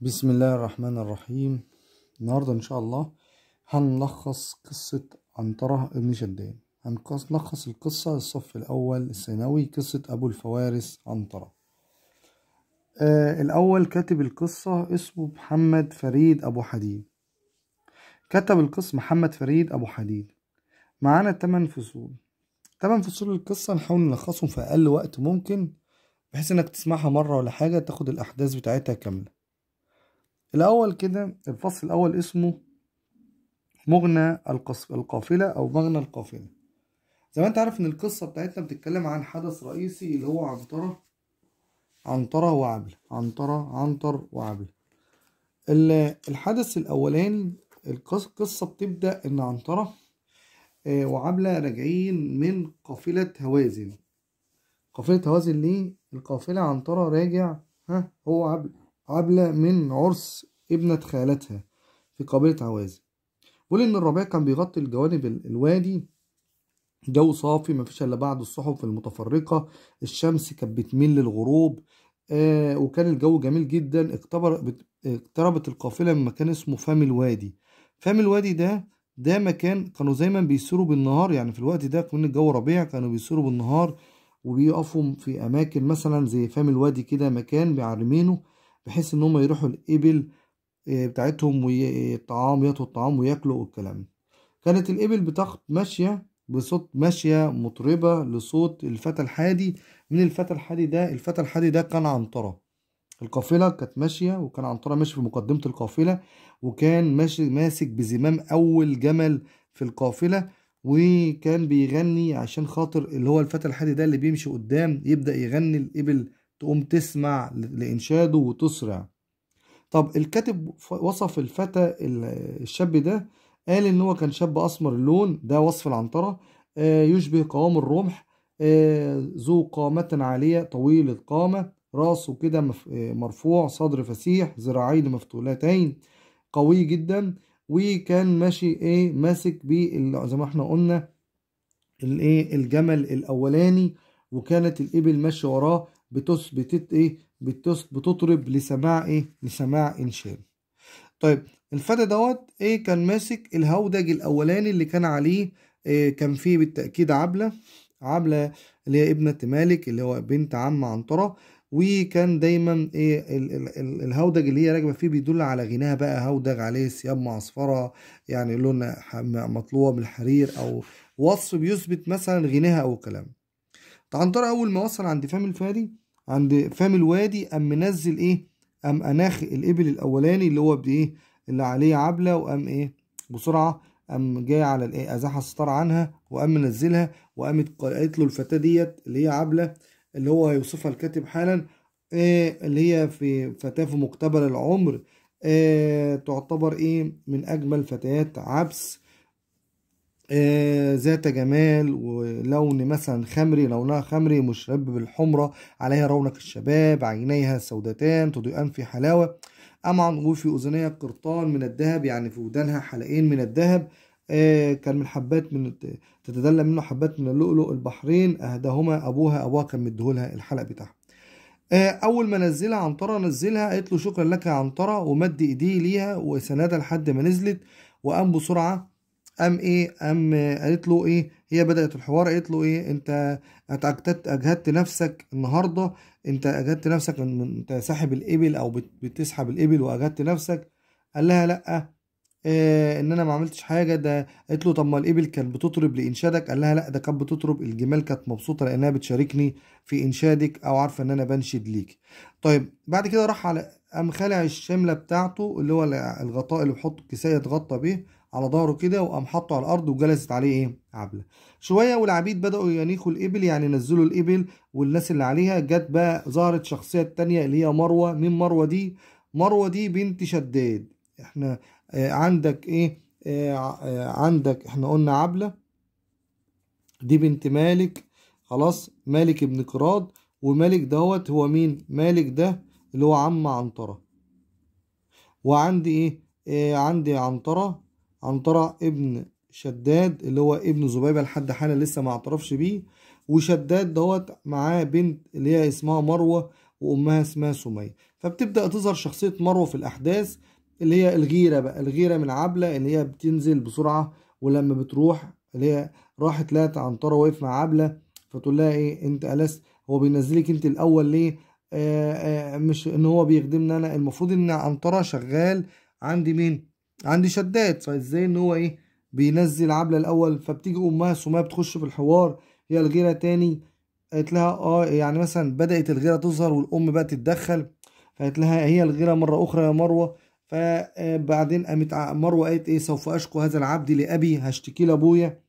بسم الله الرحمن الرحيم النهاردة إن شاء الله هنلخص قصة عنترة ابن شداد هنلخص القصة الصف الأول الثانوي قصة أبو الفوارس عنترة آه الأول كاتب القصة اسمه محمد فريد أبو حديد كتب القصة محمد فريد أبو حديد معانا تمن فصول تمن فصول القصة نحاول نلخصهم في أقل وقت ممكن بحيث إنك تسمعها مرة ولا حاجة تاخد الأحداث بتاعتها كاملة الأول كده الفصل الأول اسمه مغنى القافلة أو مغنى القافلة زي ما أنت عارف إن القصة بتاعتنا بتتكلم عن حدث رئيسي اللي هو عنترة عنترة وعبلة عنترة عنتر وعبلة الحدث الأولاني القصة بتبدأ إن عنترة آه، وعبلة راجعين من قافلة هوازن قافلة هوازن ليه؟ القافلة عنترة راجع ها هو عبل عبلة من عرس ابنة خالتها في قبيلة عوازي بيقول إن الربيع كان بيغطي الجوانب الوادي جو صافي مفيش إلا بعد الصحف المتفرقة الشمس كانت بتميل للغروب آه وكان الجو جميل جدا اقتربت القافلة من مكان اسمه فم الوادي فم الوادي ده ده مكان كانوا دايما بيسيروا بالنهار يعني في الوقت ده كان الجو ربيع كانوا بيسيروا بالنهار وبيقفوا في اماكن مثلا زي فم الوادي كده مكان بيعرمينه بحيث ان هم يروحوا الابل آه، بتاعتهم والطعام يطوا الطعام وياكلوا والكلام كانت الابل بتاخد ماشيه بصوت ماشيه مطربه لصوت الفتى الحادي من الفتى الحادي ده الفتى الحادي ده كان عنتره القافله كانت ماشيه وكان عنتره ماشي في مقدمه القافله وكان ماشي ماسك بزمام اول جمل في القافله وكان بيغني عشان خاطر اللي هو الفتى الحادي ده اللي بيمشي قدام يبدا يغني الابل تقوم تسمع لإنشاده وتسرع طب الكاتب وصف الفتى الشاب ده قال إن هو كان شاب أسمر اللون ده وصف العنطرة آه، يشبه قوام الرمح آه، ذو قامة عالية طويل القامة راسه كده آه، مرفوع صدر فسيح ذراعين مفتولتين قوي جدا وكان ماشي ايه ماسك ب زي ما احنا قلنا الايه الجمل الاولاني وكانت الابل ماشيه وراه بتص بتت ايه بتص بتطرب لسماع ايه لسماع انشاد طيب الفتى دوت ايه كان ماسك الهودج الاولاني اللي كان عليه إيه كان فيه بالتاكيد عبله عبله اللي هي ابنه مالك اللي هو بنت عم عنتره وكان دايما ايه ال ال ال الهودج اللي هي راكبه فيه بيدل على غناها بقى هودج عليه ثياب معصفره يعني لون مطلوبه من الحرير او وصف بيثبت مثلا غناها او كلام العنترة أول ما وصل عند فام الفادي عند فام الوادي قام منزل إيه قام أناخ الإبل الأولاني اللي هو بإيه اللي عليه عبلة وقام إيه بسرعة قام جاي على الإيه أزاح الستار عنها وقام منزلها وقامت قالت له الفتاة ديت اللي هي عبلة اللي هو هيوصفها الكاتب حالا إيه اللي هي في فتاة في مقتبل العمر إيه تعتبر إيه من أجمل فتيات عبس آه، ذات جمال ولون مثلا خمري لونها خمري مشرب بالحمرة عليها رونق الشباب عينيها سودتان تضيئان في حلاوة أمعن في أذنيها قرطان من الذهب يعني في ودانها حلقين من الذهب آه، كان من حبات من تتدلى منه حبات من اللؤلؤ البحرين أهداهما أبوها أبوها كان مديهولها الحلق بتاعها آه، أول ما نزلها عنترة نزلها قالت له شكرا لك يا عنترة ومد إيديه ليها وسندها لحد ما نزلت وقام بسرعة قام ايه قام قالت له ايه هي بدأت الحوار قالت له ايه انت اجهدت نفسك النهارده انت اجهدت نفسك ان انت ساحب الابل او بتسحب الابل واجهدت نفسك قال لها لا إيه ان انا ما عملتش حاجه ده قالت له طب ما الابل كانت بتطرب لانشادك قال لها لا ده كانت بتطرب الجمال كانت مبسوطه لانها بتشاركني في انشادك او عارفه ان انا بنشد ليك طيب بعد كده راح على قام خلع الشمله بتاعته اللي هو الغطاء اللي بحط الكيسه يتغطى بيه على ظهره كده وقام حاطه على الارض وجلست عليه ايه عبله شويه والعبيد بداوا ينيخوا الابل يعني نزلوا الابل والناس اللي عليها جت بقى ظهرت شخصيه تانية اللي هي مروه مين مروه دي مروه دي بنت شداد احنا آه عندك ايه آه آه عندك احنا قلنا عبله دي بنت مالك خلاص مالك ابن كراد ومالك دوت هو مين مالك ده اللي هو عم عنتره وعندي ايه, إيه عندي عنتره عنترة ابن شداد اللي هو ابن زبيبة لحد حالا لسه ما اعترفش بيه وشداد دوت معاه بنت اللي هي اسمها مروة وأمها اسمها سمية فبتبدأ تظهر شخصية مروة في الأحداث اللي هي الغيرة بقى الغيرة من عبلة اللي هي بتنزل بسرعة ولما بتروح اللي هي راحت لقت عنترة واقف مع عبلة فتقول لها ايه انت ألست هو بينزلك انت الأول ليه آآ آه، آآ آه، مش ان هو بيخدمني انا المفروض ان عنترة شغال عندي مين عندي شداد فازاي ان هو ايه بينزل عبلة الاول فبتيجي امها سمية بتخش في الحوار هي الغيرة تاني قالت لها اه يعني مثلا بدأت الغيرة تظهر والام بقى تتدخل فقالت لها هي الغيرة مرة اخرى يا مروة فبعدين آه، قامت مروة قالت ايه سوف اشكو هذا العبد لابي هشتكي لابويا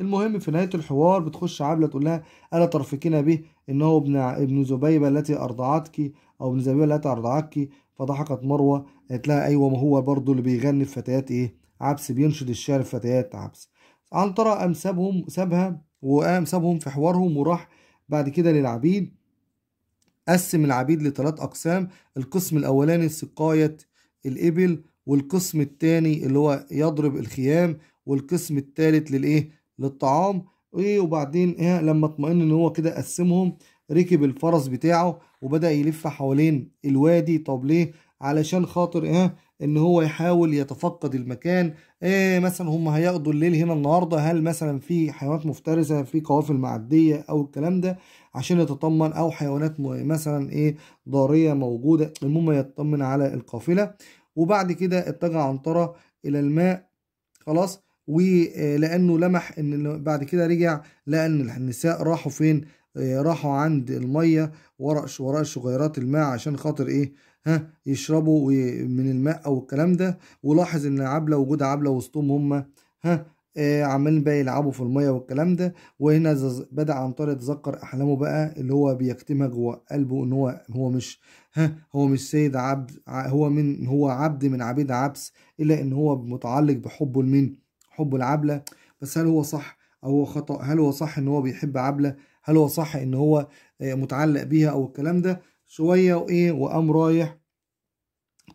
المهم في نهاية الحوار بتخش عبلة تقول لها ألا ترفقين به إنه ابن ابن زبيبة التي أرضعتك أو ابن زبيبة التي أرضعتك فضحكت مروة قالت لها ايوه ما هو برضه اللي بيغني الفتيات ايه عبس بينشد الشعر الفتيات عبس عنترة قام سابهم سابها وقام سابهم في حوارهم وراح بعد كده للعبيد قسم العبيد لثلاث أقسام القسم الأولاني سقاية الإبل والقسم الثاني اللي هو يضرب الخيام والقسم الثالث للإيه للطعام إيه وبعدين إيه لما اطمئن إن هو كده قسمهم ركب الفرس بتاعه وبدأ يلف حوالين الوادي طب ليه علشان خاطر ايه ان هو يحاول يتفقد المكان ايه مثلا هم هياخدوا الليل هنا النهارده هل مثلا في حيوانات مفترسه في قوافل معديه او الكلام ده عشان يتطمن او حيوانات مثلا ايه ضاريه موجوده المهم يطمن على القافله وبعد كده اتجه عنتره الى الماء خلاص ولانه آه، لمح ان بعد كده رجع لقى ان النساء راحوا فين آه، راحوا عند الميه ورق ورق شغيرات الماء عشان خاطر ايه ها يشربوا من الماء او الكلام ده ولاحظ ان عبله وجود عبله وسطهم هم ها آه، عمالين بقى يلعبوا في الميه والكلام ده وهنا بدا عنتر يتذكر احلامه بقى اللي هو بيكتمها جوه قلبه ان هو هو مش ها هو مش سيد عبد هو من هو عبد من عبيد عبس الا ان هو متعلق بحبه لمين حبه لعبله بس هل هو صح او هو خطا هل هو صح ان هو بيحب عبله هل هو صح ان هو آه، متعلق بيها او الكلام ده شوية وإيه وقام رايح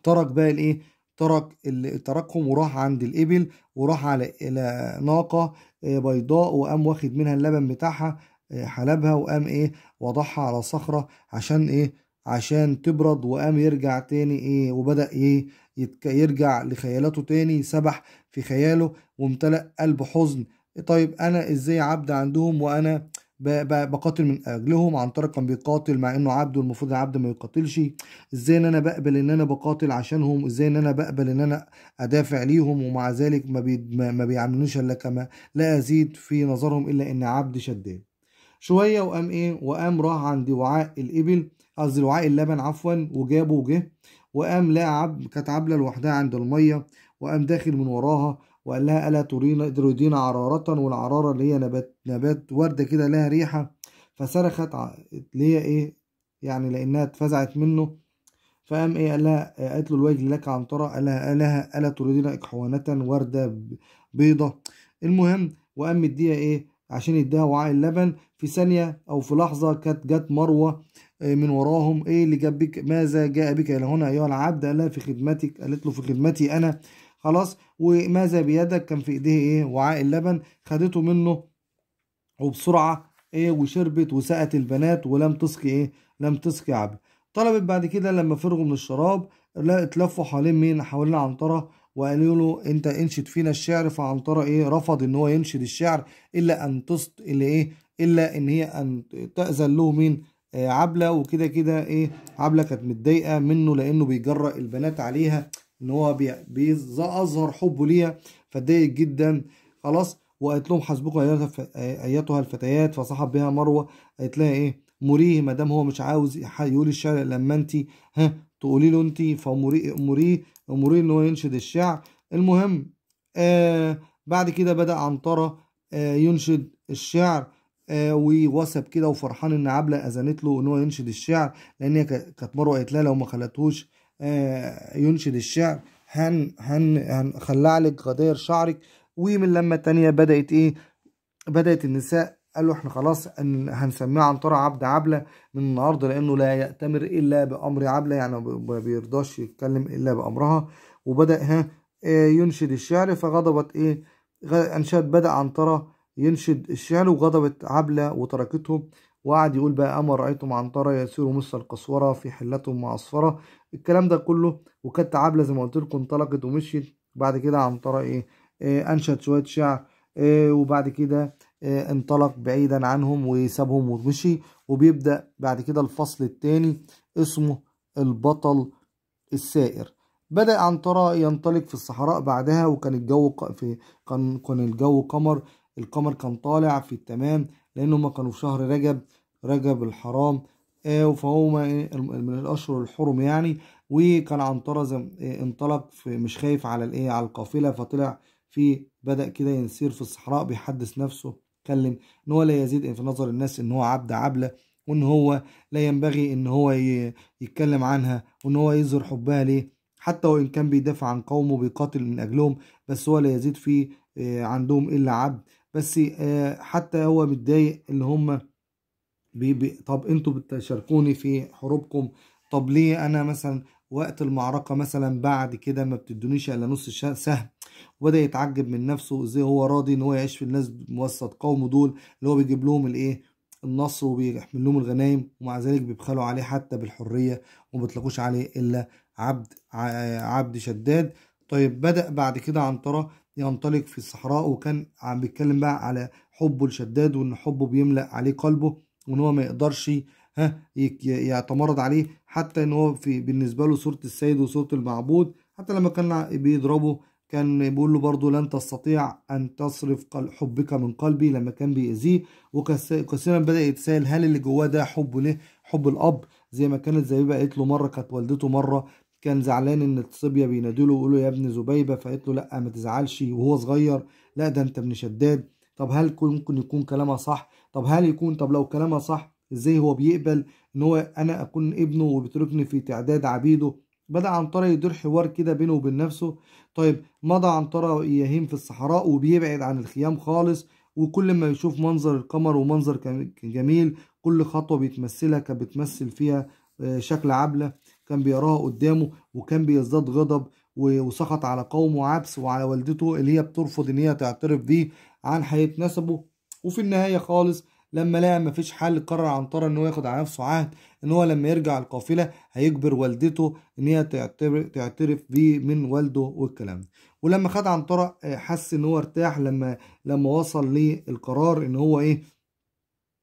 ترك بقى الإيه ترك تركهم وراح عند الإبل وراح على إلى ناقة آه، بيضاء وقام واخد منها اللبن بتاعها آه، حلبها وقام إيه وضعها على صخرة عشان إيه عشان تبرد وقام يرجع تاني ايه وبدأ ايه يتك... يرجع لخيالاته تاني سبح في خياله وامتلأ قلبه حزن طيب انا ازاي عبد عندهم وانا بقاتل من اجلهم عن طريق كان بيقاتل مع انه عبد والمفروض العبد ما يقاتلش ازاي ان انا بقبل ان انا بقاتل عشانهم ازاي ان انا بقبل ان انا ادافع ليهم ومع ذلك ما, بي... ما بيعاملونيش الا كما لا ازيد في نظرهم الا ان عبد شداد شويه وقام ايه وقام راح عند وعاء الابل قصدي وعاء اللبن عفوا وجابه وجه وقام لقى عبد كانت عبله لوحدها عند الميه وقام داخل من وراها وقال لها ألا ترين تريدين عرارة والعرارة اللي هي نبات نبات وردة كده لها ريحة فصرخت اللي هي إيه يعني لأنها اتفزعت منه فقام إيه قال لها قالت له الوجه لك عنترة قال لها ألا ألا تريدين اكحوانة وردة بيضة المهم وقام مديها إيه عشان يديها وعاء اللبن في ثانية أو في لحظة كانت جت مروة إيه, من وراهم إيه اللي جاب بك ماذا جاء بك إلى هنا أيها العبد قال لها في خدمتك قالت له في خدمتي أنا خلاص وماذا بيدك كان في ايديه ايه وعاء اللبن خدته منه وبسرعه ايه وشربت وسقت البنات ولم تسقي ايه لم تسقي عبد طلبت بعد كده لما فرغوا من الشراب لا اتلفوا حوالين مين حوالين عنتره وقالوا له انت انشد فينا الشعر فعنتره ايه رفض ان هو ينشد الشعر الا ان تسط الا ايه الا ان هي ان تاذن له مين آه، عبله وكده كده ايه عبله كانت متضايقه منه لانه بيجرأ البنات عليها ان هو بيظهر حبه ليها فاتضايق جدا خلاص وقالت لهم حسبكم ايتها الفتيات فصاحب بها مروه قالت لها ايه مريه ما دام هو مش عاوز يقول الشعر لما انت ها تقولي له انت فمريه مريه مريه ان هو ينشد الشعر المهم آه بعد كده بدا عنتره آه ينشد الشعر آه ووسب كده وفرحان ان عبله اذنت له ان هو ينشد الشعر لان هي كانت مروه قالت لها لو ما خلتهوش آه، ينشد الشعر هن هن هنخلع لك غدير شعرك ومن لما التانية بدأت إيه بدأت النساء قالوا احنا خلاص هنسميه عنترة عبد عبلة من النهاردة لأنه لا يأتمر إلا بأمر عبلة يعني ما بيرضاش يتكلم إلا بأمرها وبدأ ها آه، ينشد الشعر فغضبت إيه أنشد بدأ عنترة ينشد الشعر وغضبت عبلة وتركته وقعد يقول بقى أما رأيتم عنترة يسير مثل القسورة في حلة معصفرة الكلام ده كله وكانت عبله زي ما قلت لكم انطلقت ومشيت بعد كده عن طريق ايه, آه انشد شويه شعر آه وبعد كده آه انطلق بعيدا عنهم وسابهم ومشي وبيبدا بعد كده الفصل الثاني اسمه البطل السائر بدأ عنترة ينطلق في الصحراء بعدها وكان الجو في كان كان الجو قمر القمر كان طالع في التمام لأن ما كانوا في شهر رجب رجب الحرام آه، فهما إيه، من الاشهر الحرم يعني وكان عنترة آه، انطلق في مش خايف على الايه على القافله فطلع في بدأ كده ينسير في الصحراء بيحدث نفسه اتكلم ان هو لا يزيد في نظر الناس ان هو عبد عبله وان هو لا ينبغي ان هو يتكلم عنها وان هو يظهر حبها ليه حتى وان كان بيدافع عن قومه بيقاتل من اجلهم بس هو لا يزيد في آه، عندهم الا عبد بس حتى هو متضايق اللي هم بي طب انتوا بتشاركوني في حروبكم طب ليه انا مثلا وقت المعركة مثلا بعد كده ما بتدونيش الا نص سهم وبدأ يتعجب من نفسه ازاي هو راضي ان هو يعيش في الناس وسط قومه دول اللي هو بيجيب لهم الايه النصر وبيحمل لهم الغنايم ومع ذلك بيبخلوا عليه حتى بالحرية وما بيطلقوش عليه الا عبد عبد شداد طيب بدأ بعد كده عنترة ينطلق في الصحراء وكان عم بيتكلم بقى على حبه لشداد وان حبه بيملأ عليه قلبه وان هو ما يقدرش ها يتمرد عليه حتى ان هو في بالنسبه له صوره السيد وصوره المعبود حتى لما كان بيضربه كان بيقول له برضه لن تستطيع ان تصرف حبك من قلبي لما كان بيأذيه وكثيرا بدا يتساءل هل اللي جواه ده حب ليه حب الاب زي ما كانت زبيبه قالت له مره كانت والدته مره كان زعلان ان الصبيه بينادوا له يقول له يا ابن زبيبه فقالت له لا ما تزعلش وهو صغير لا ده انت ابن شداد طب هل ممكن يكون كلامها صح طب هل يكون طب لو كلامها صح ازاي هو بيقبل ان هو انا اكون ابنه وبيتركني في تعداد عبيده بدأ عنترة يدير حوار كده بينه وبين نفسه طيب مضى عنترة يهيم في الصحراء وبيبعد عن الخيام خالص وكل ما يشوف منظر القمر ومنظر كان جميل كل خطوة بيتمثلها كان بتمثل فيها آه، شكل عبلة كان بيراها قدامه وكان بيزداد غضب وسخط على قومه عبس وعلى والدته اللي هي بترفض ان هي تعترف بيه عن حقيقة نسبه وفي النهاية خالص لما لقى مفيش حل قرر عنترة ان هو ياخد على نفسه عهد ان هو لما يرجع القافلة هيجبر والدته ان هي تعترف بيه من والده والكلام ده ولما خد عنترة آه، حس ان هو ارتاح لما لما وصل للقرار ان هو ايه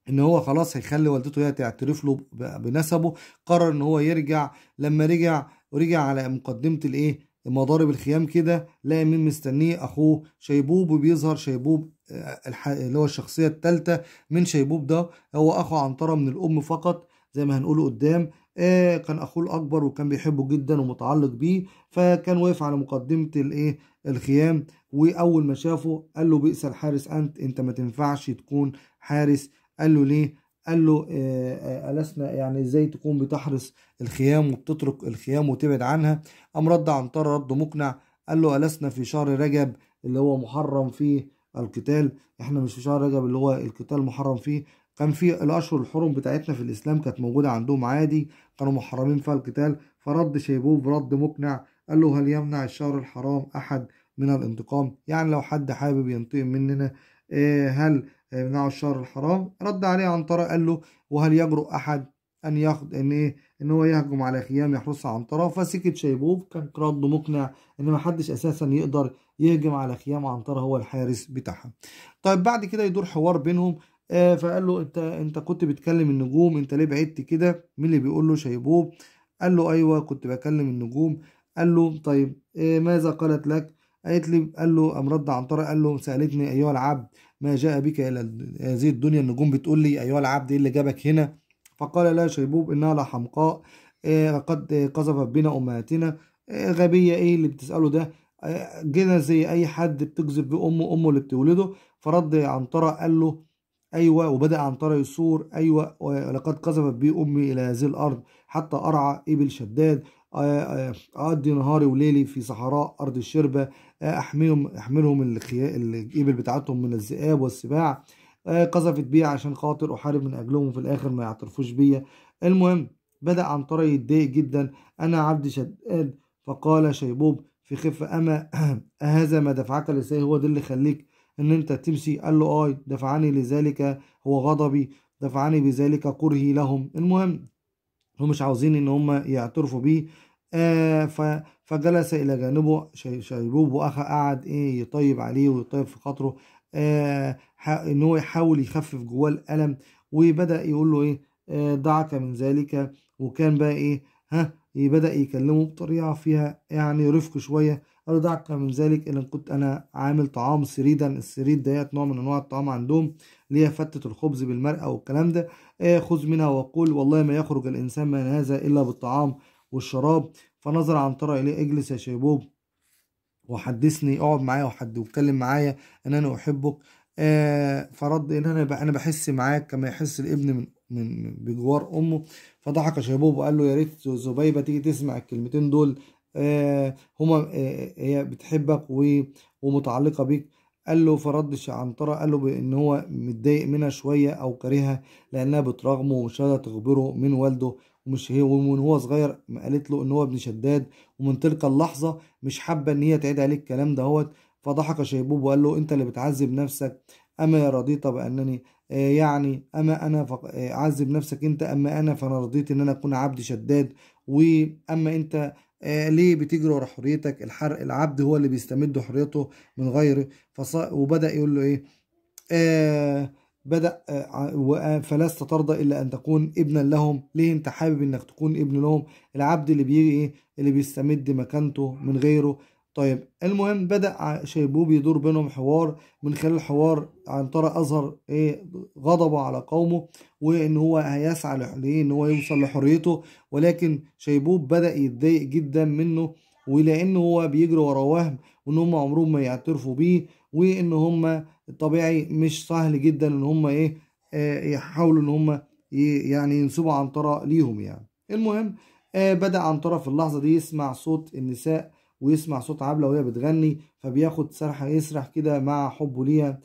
ان هو خلاص هيخلي والدته هي تعترف له بنسبه قرر ان هو يرجع لما رجع ورجع على مقدمة الايه مضارب الخيام كده لقى مين مستنيه اخوه شيبوب وبيظهر شيبوب آه، اللي هو الشخصيه الثالثه من شيبوب ده هو اخو عنتره من الام فقط زي ما هنقوله قدام آه كان اخوه الاكبر وكان بيحبه جدا ومتعلق بيه فكان واقف على مقدمه الايه الخيام واول ما شافه قال له بئس الحارس انت انت ما تنفعش تكون حارس قال له ليه قال له آه، آه، ألسنا يعني إزاي تكون بتحرس الخيام وبتترك الخيام وتبعد عنها قام رد عنتر رد مقنع قال له ألسنا في شهر رجب اللي هو محرم فيه القتال احنا مش في شهر رجب اللي هو القتال محرم فيه كان في الأشهر الحرم بتاعتنا في الإسلام كانت موجودة عندهم عادي كانوا محرمين فيها القتال فرد شيبوب رد مقنع قال له هل يمنع الشهر الحرام أحد من الانتقام يعني لو حد حابب ينتقم مننا آه، هل يمنعه الشهر الحرام رد عليه عنترة قال له وهل يجرؤ أحد أن ياخد إن إيه إن هو يهجم على خيام يحرسها عنترة فسكت شيبوب كان رده مقنع إن ما حدش أساسا يقدر يهجم على خيام عنترة هو الحارس بتاعها طيب بعد كده يدور حوار بينهم آه فقال له أنت أنت كنت بتكلم النجوم أنت ليه بعدت كده مين اللي بيقول له شيبوب قال له أيوه كنت بكلم النجوم قال له طيب آه ماذا قالت لك قالت لي قال له قام رد عنترة قال له سألتني أيها العبد ما جاء بك إلى هذه الدنيا النجوم بتقول لي أيها العبد إيه اللي جابك هنا فقال لا شيبوب إنها لحمقاء إيه، قد قذفت بنا أمهاتنا إيه، غبية إيه اللي بتسأله ده إيه، جينا زي أي حد بتكذب بأمه أمه اللي بتولده فرد عنترة قال له أيوة وبدأ عنترة يصور أيوة ولقد قذفت بي أمي إلى هذه الأرض حتى أرعى إبل شداد آه، آه، أقضي نهاري وليلي في صحراء أرض الشربة احميهم احملهم الابل بتاعتهم من الذئاب والسباع آه، قذفت بيه عشان خاطر احارب من اجلهم وفي الاخر ما يعترفوش بيا المهم بدا عنتره يتضايق جدا انا عبد شداد فقال شيبوب في خفه اما هذا ما دفعك لسي هو ده اللي خليك ان انت تمشي قال له اه دفعني لذلك هو غضبي دفعني بذلك كرهي لهم المهم هم مش عاوزين ان هم يعترفوا بيه آه ف فجلس إلى جانبه شيبوب وأخا قعد إيه يطيب عليه ويطيب في خاطره آه إن هو يحاول يخفف جواه الألم وبدأ يقول له إيه آه دعك من ذلك وكان بقى إيه ها بدأ يكلمه بطريقة فيها يعني رفق شوية قال له دعك من ذلك إن كنت أنا عامل طعام سريدا السريد ديت نوع من أنواع الطعام عندهم اللي هي فتة الخبز بالمرقة والكلام ده آه خذ منها وقول والله ما يخرج الإنسان من هذا إلا بالطعام والشراب فنظر عن ترى إليه اجلس يا شيبوب وحدثني اقعد معايا وحد واتكلم معايا ان انا احبك آه فرد ان انا انا بحس معاك كما يحس الابن من من بجوار امه فضحك شيبوب وقال له يا ريت زبيبه تيجي تسمع الكلمتين دول آه هما آه هي بتحبك ومتعلقه بيك قال له فرد عنترة قال له بان هو متضايق منها شويه او كارهها لانها بتراغمه ومش قادره تخبره من والده ومش هي ومن هو صغير قالت له ان هو ابن شداد ومن تلك اللحظه مش حابه ان هي تعيد عليه الكلام دهوت فضحك شيبوب وقال له انت اللي بتعذب نفسك اما رضيت بانني آه، يعني اما انا آه، اعذب نفسك انت اما انا فانا رضيت ان انا اكون عبد شداد واما انت آه، ليه بتجري ورا حريتك الحرق العبد هو اللي بيستمد حريته من غيره فص... وبدا يقول له ايه آه بدأ آه، آه، فلا استطرد إلا أن تكون ابنا لهم ليه أنت حابب أنك تكون ابن لهم العبد اللي بيجي إيه اللي بيستمد مكانته من غيره طيب المهم بدأ شيبوب يدور بينهم حوار من خلال حوار عنترة أظهر إيه غضبه على قومه وإن هو هيسعى لإيه إن هو يوصل لحريته ولكن شيبوب بدأ يتضايق جدا منه ولأنه هو بيجري ورا وهم وإن هم عمرهم ما يعترفوا بيه وان هم طبيعي مش سهل جدا ان هم ايه آه، يحاولوا ان هم يعني ينسبوا عنترة ليهم يعني المهم آه، بدأ عنترة في اللحظة دي يسمع صوت النساء ويسمع صوت عبلة وهي بتغني فبياخد سرحة يسرح كده مع حبه ليها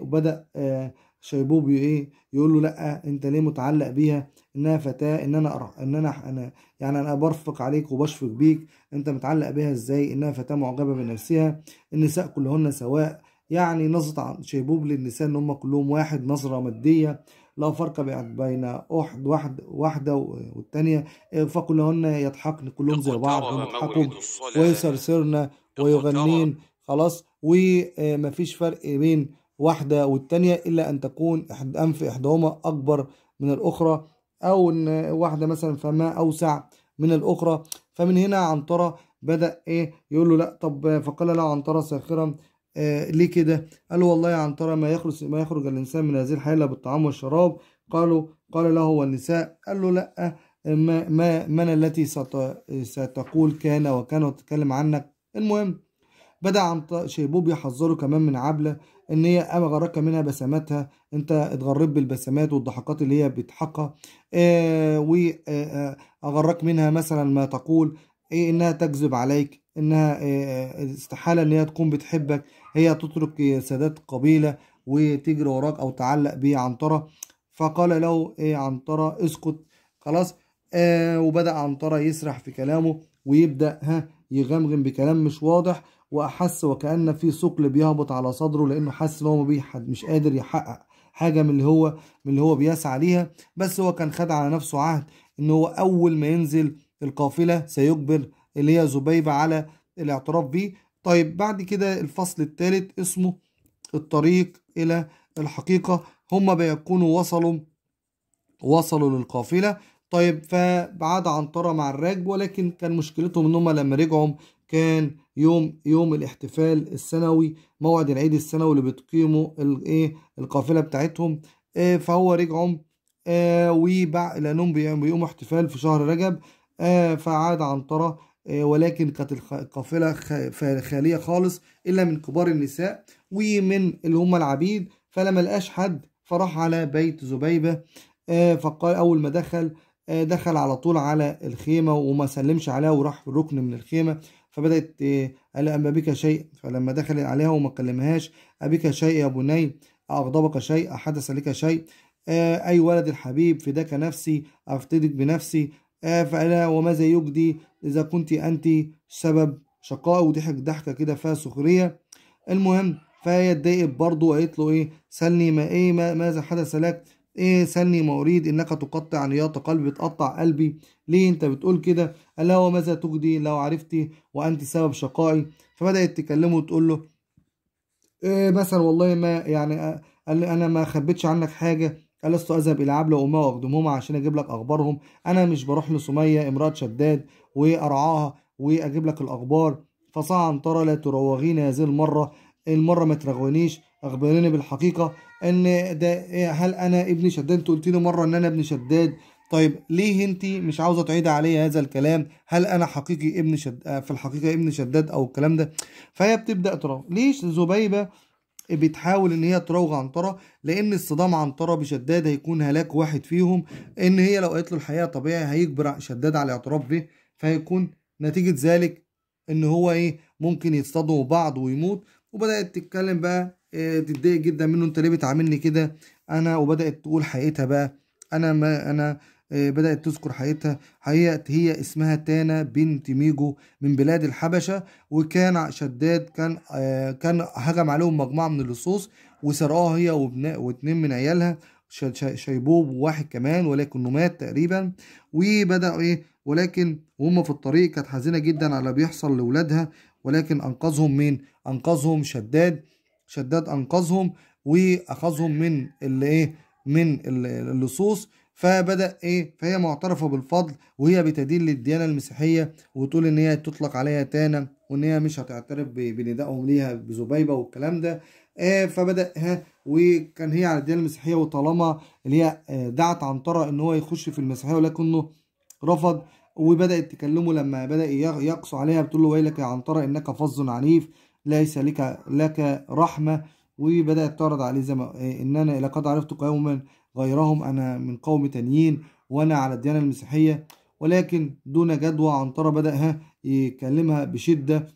وبدأ آه، شيبوب ايه يقول له لا انت ليه متعلق بيها انها فتاه ان انا ان انا انا يعني انا برفق عليك وبشفق بيك انت متعلق بيها ازاي انها فتاه معجبه بنفسها النساء كلهن سواء يعني نظرة شيبوب للنساء ان هم كلهم واحد نظره ماديه لا فرق بين أحد واحد واحدة والثانيه فكلهن يضحكن كلهم زي بعض يضحكن ويسرسرن ويغنين خلاص ومفيش فرق بين واحدة والتانية إلا أن تكون أنف إحداهما أكبر من الأخرى أو إن واحدة مثلا فما أوسع من الأخرى فمن هنا عنترة بدأ إيه يقول له لأ طب فقال له عنترة ساخرا آه ليه كده؟ قال له والله يا عنترة ما يخرج ما يخرج الإنسان من هذه الحالة بالطعام والشراب قالوا قال له والنساء قال له لأ ما ما من التي ستقول كان وكان وتتكلم عنك المهم بدأ عن شيبوب يحذره كمان من عبلة ان هي اما منها بسماتها انت اتغرب بالبسمات والضحكات اللي هي بتحقها آه واغرك آه، آه، منها مثلا ما تقول إيه انها تكذب عليك انها آه، استحالة ان هي تكون بتحبك هي تترك سادات قبيلة وتجري وراك او تعلق بيه عنترة فقال له ايه عنترة اسكت خلاص آه وبدأ عنترة يسرح في كلامه ويبدأ ها يغمغم بكلام مش واضح وأحس وكأن في ثقل بيهبط على صدره لأنه حس إن هو بيحد مش قادر يحقق حاجة من اللي هو من اللي هو بيسعى ليها بس هو كان خد على نفسه عهد إن هو أول ما ينزل القافلة سيجبر اللي هي زبيبة على الاعتراف بيه طيب بعد كده الفصل الثالث اسمه الطريق إلى الحقيقة هما بيكونوا وصلوا وصلوا للقافلة طيب فبعد عنترة مع الراجب ولكن كان مشكلتهم ان هم لما رجعوا كان يوم يوم الاحتفال السنوي موعد العيد السنوي اللي بتقيمه الايه القافله بتاعتهم آه فهو رجعوا آه وبع لانهم بيقوموا احتفال في شهر رجب آه فعاد عنترة آه ولكن كانت القافله خاليه خالص الا من كبار النساء ومن اللي هم العبيد فلما لقاش حد فراح على بيت زبيبه آه فقال اول ما دخل آه، دخل على طول على الخيمة وما سلمش عليها وراح في ركن من الخيمة فبدأت إيه قال أما بك شيء فلما دخل عليها وما كلمهاش أبك شيء يا بني أغضبك شيء أحدث لك شيء آه أي ولد الحبيب فداك نفسي أفتدك بنفسي آه وماذا يجدي إذا كنت أنت سبب شقاء وضحك ضحكة كده فيها سخرية المهم فهي اتضايقت برضه وقالت له إيه سلني ما إيه ما ماذا حدث لك ايه سني ما اريد انك تقطع نياط قلبي تقطع قلبي ليه انت بتقول كده الا وماذا تجدي لو عرفتي وانت سبب شقائي فبدات تكلمه وتقول له إيه مثلا والله ما يعني قال انا ما خبيتش عنك حاجه ألست أذهب إلى عبلة وما وأخدمهما عشان أجيب لك أخبارهم أنا مش بروح لسمية امرأة شداد وأرعاها وأجيب لك الأخبار فصعن ترى لا تراوغين هذه المرة المرة ما ترغونيش أخبريني بالحقيقة ان ده إيه، هل انا ابن شداد انت قلت لي مره ان انا ابن شداد طيب ليه انت مش عاوزه تعيد علي هذا الكلام هل انا حقيقي ابن شد آه، في الحقيقه ابن شداد او الكلام ده فهي بتبدا تراوغ ليش زبيبه بتحاول ان هي تراوغ عنتره لان الصدام عنتره بشداد هيكون هلاك واحد فيهم ان هي لو قالت له الحقيقه طبيعي هيجبر شداد على الاعتراف به فهيكون نتيجه ذلك ان هو ايه ممكن يصطدموا بعض ويموت وبدات تتكلم بقى إيه، تتضايق جدا منه انت ليه بتعاملني كده انا وبدات تقول حقيقتها بقى انا ما انا إيه، بدأت تذكر حقيقتها حقيقة هي اسمها تانا بنت ميجو من بلاد الحبشة وكان شداد كان آه، كان هجم عليهم مجموعة من اللصوص وسرقوها هي وابناء واتنين من عيالها شيبوب وواحد كمان ولكنه مات تقريبا وبدأوا ايه ولكن وهم في الطريق كانت حزينة جدا على اللي بيحصل لأولادها ولكن أنقذهم مين؟ أنقذهم شداد شداد انقذهم واخذهم من اللي ايه من اللصوص فبدا ايه فهي معترفه بالفضل وهي بتدين للديانه المسيحيه وتقول ان هي تطلق عليها تانا وان هي مش هتعترف بندائهم ليها بذبيبه والكلام ده آه فبداها وكان هي على الديانه المسيحيه وطالما اللي هي آه، دعت عنترة ان هو يخش في المسيحيه ولكنه رفض وبدات تكلمه لما بدا يقص عليها بتقول له ويلك يا عنترة انك فظ عنيف ليس لك لك رحمة وبدأت تعرض عليه إيه، زي ما إن أنا لقد عرفت قوما غيرهم أنا من قوم تانيين وأنا على الديانة المسيحية ولكن دون جدوى عنترة بدأ يكلمها بشدة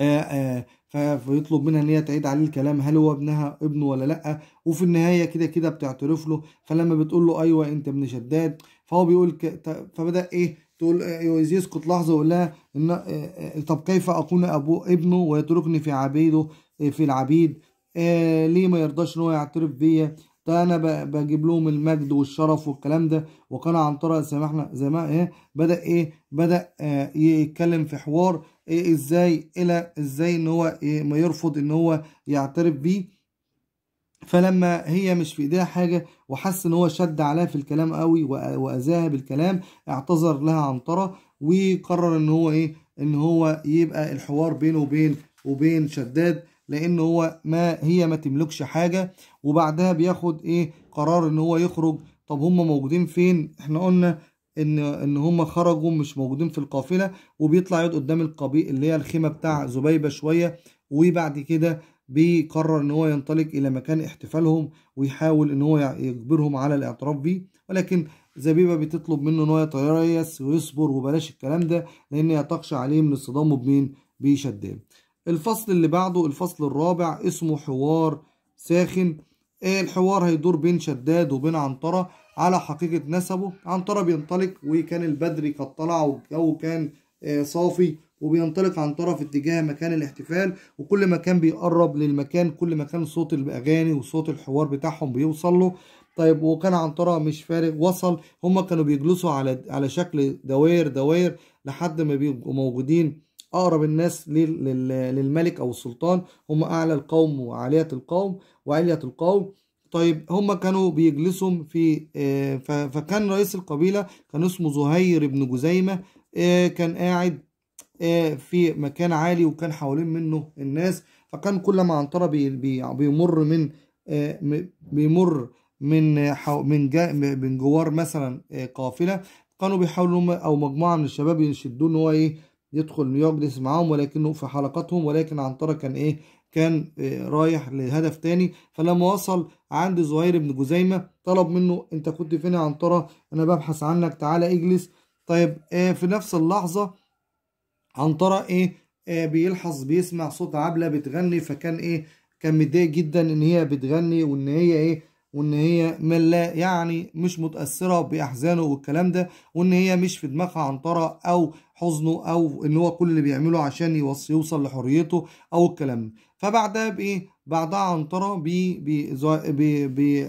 آه، آه، فيطلب منها ان هي تعيد عليه الكلام هل هو ابنها ابنه ولا لا وفي النهايه كده كده بتعترف له فلما بتقول له ايوه انت ابن شداد فهو بيقول ك... فبدا ايه تقول آه، يسكت لحظه ويقول لها ان آه، آه، طب كيف اكون ابو ابنه ويتركني في عبيده في العبيد آه ليه ما يرضاش ان هو يعترف بيا ده انا بجيب لهم المجد والشرف والكلام ده وكان عنترة سامحنا ما زي ما ايه بدا ايه بدا آه يتكلم في حوار إيه ازاي الى ازاي ان هو إيه ما يرفض ان هو يعترف بيه فلما هي مش في ايديها حاجه وحس ان هو شد عليها في الكلام قوي واذاها بالكلام اعتذر لها عنتره وقرر ان هو ايه ان هو يبقى الحوار بينه وبين وبين شداد لان هو ما هي ما تملكش حاجه وبعدها بياخد ايه قرار ان هو يخرج طب هم موجودين فين احنا قلنا ان ان هم خرجوا مش موجودين في القافله وبيطلع يقعد قدام القبيل اللي هي الخيمه بتاع زبيبه شويه وبعد كده بيقرر ان هو ينطلق الى مكان احتفالهم ويحاول ان هو يجبرهم على الاعتراف بيه ولكن زبيبه بتطلب منه ان هو يتريس ويصبر وبلاش الكلام ده لان يطقش عليه من الصدام بمين بشداد الفصل اللي بعده الفصل الرابع اسمه حوار ساخن إيه الحوار هيدور بين شداد وبين عنترة على حقيقة نسبه عنترة بينطلق وكان البدري قد طلع والجو كان آه، صافي وبينطلق عن طرف اتجاه مكان الاحتفال وكل ما كان بيقرب للمكان كل ما كان صوت الاغاني وصوت الحوار بتاعهم بيوصل له طيب وكان عنترة مش فارق وصل هم كانوا بيجلسوا على على شكل دوائر دوائر لحد ما بيبقوا موجودين اقرب الناس للملك او السلطان هم اعلى القوم وعاليه القوم وعليه القوم طيب هم كانوا بيجلسوا في آه، فكان رئيس القبيله كان اسمه زهير بن جزيمه آه، كان قاعد آه، في مكان عالي وكان حوالين منه الناس فكان كل ما عنترة بيمر من آه، بيمر من من من جوار مثلا آه، قافله كانوا بيحاولوا او مجموعه من الشباب يشدوه ان هو ايه يدخل يجلس معاهم ولكنه في حلقاتهم ولكن عنترة كان ايه كان رايح لهدف تاني فلما وصل عند زهير بن جزيمة طلب منه انت كنت فين يا عنترة انا ببحث عنك تعالى اجلس طيب في نفس اللحظة عن طرق ايه آه، بيلحظ بيسمع صوت عبلة بتغني فكان ايه كان متضايق جدا ان هي بتغني وان هي ايه وان هي ملا يعني مش متاثره باحزانه والكلام ده وان هي مش في دماغها عنطره او حزنه او ان هو كل اللي بيعمله عشان يوصل, يوصل لحريته او الكلام ده فبعدها بايه بعدها عنطره بي بي بي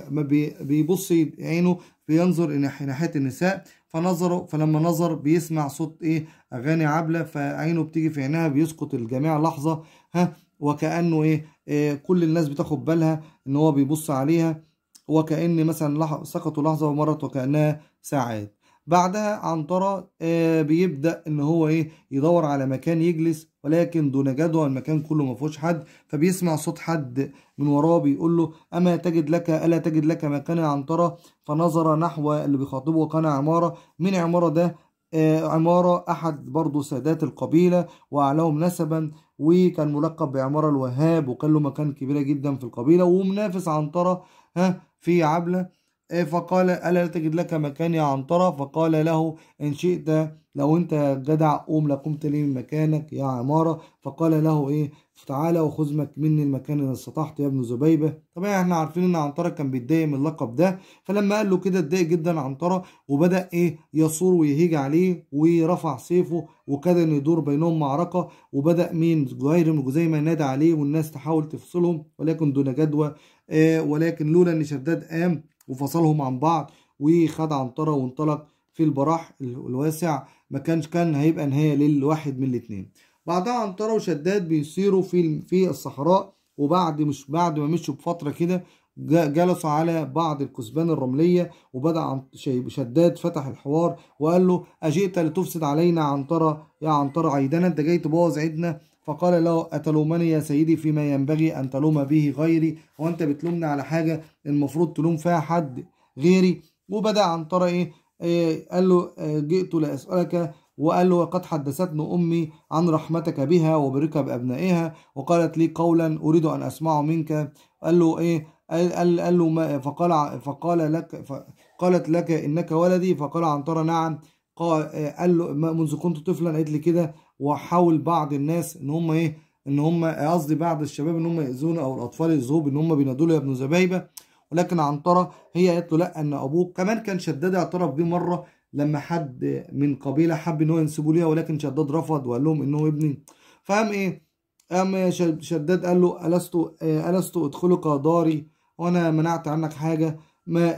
بي بيبص عينه بينظر ناحيه النساء فنظره فلما نظر بيسمع صوت ايه اغاني عبله فعينه بتيجي في عينها بيسقط الجميع لحظه ها وكانه ايه, إيه كل الناس بتاخد بالها ان هو بيبص عليها وكان مثلا سقطوا لحظه ومرت وكانها ساعات بعدها عنترة آه بيبدأ ان هو ايه يدور على مكان يجلس ولكن دون جدوى المكان كله ما فيهوش حد فبيسمع صوت حد من وراه بيقول له اما تجد لك الا تجد لك مكان عنترة فنظر نحو اللي بيخاطبه وكان عمارة من عمارة ده آه عمارة احد برضه سادات القبيلة واعلاهم نسبا وكان ملقب بعمارة الوهاب وكان له مكان كبيرة جدا في القبيلة ومنافس عنترة ها في عبلة إيه، فقال ألا تجد لك مكان يا عنترة فقال له إن شئت لو أنت جدع قوم لقمت لي من مكانك يا عمارة فقال له إيه تعالى وخذ مني المكان اللي استطعت يا ابن زبيبة طبعا إيه، احنا عارفين إن عنترة كان بيتضايق من اللقب ده فلما قال له كده اتضايق جدا عنترة وبدأ إيه يصور ويهيج عليه ورفع سيفه وكاد إن يدور بينهم معركة وبدأ مين جهير بن جزيمة ينادى عليه والناس تحاول تفصلهم ولكن دون جدوى آه ولكن لولا إن شداد قام وفصلهم عن بعض وخد عنترة وانطلق في البراح الواسع ما كانش كان هيبقى نهاية للواحد من الاثنين بعدها عنترة وشداد بيصيروا في في الصحراء وبعد مش بعد ما مشوا بفترة كده جلسوا على بعض الكثبان الرملية وبدأ شداد فتح الحوار وقال له أجئت لتفسد علينا عنترة يا عنترة عيدنا أنت جاي تبوظ عيدنا فقال له أتلومني يا سيدي فيما ينبغي أن تلوم به غيري وأنت بتلومني على حاجة المفروض تلوم فيها حد غيري وبدأ عن إيه, إيه قال له آه، جئت لأسألك وقال له وقد حدثتني أمي عن رحمتك بها وبركة بأبنائها وقالت لي قولا أريد أن أسمعه منك قال له إيه قال, قال, قال له ما فقال فقال لك قالت لك إنك ولدي فقال عنترة نعم قال له منذ كنت طفلا قالت لي كده وحاول بعض الناس ان هم ايه ان هم قصدي بعض الشباب ان هم ياذونا او الاطفال يذهب ان هم بينادوا له يا ابن زبيبه ولكن عنتره هي قالت له لا ان ابوك كمان كان شداد اعترف بيه مره لما حد من قبيله حب ان هو ينسبه ليها ولكن شداد رفض وقال لهم انه ابني فقام ايه قام شداد قال له ألست ألست أدخلك داري وأنا منعت عنك حاجة ما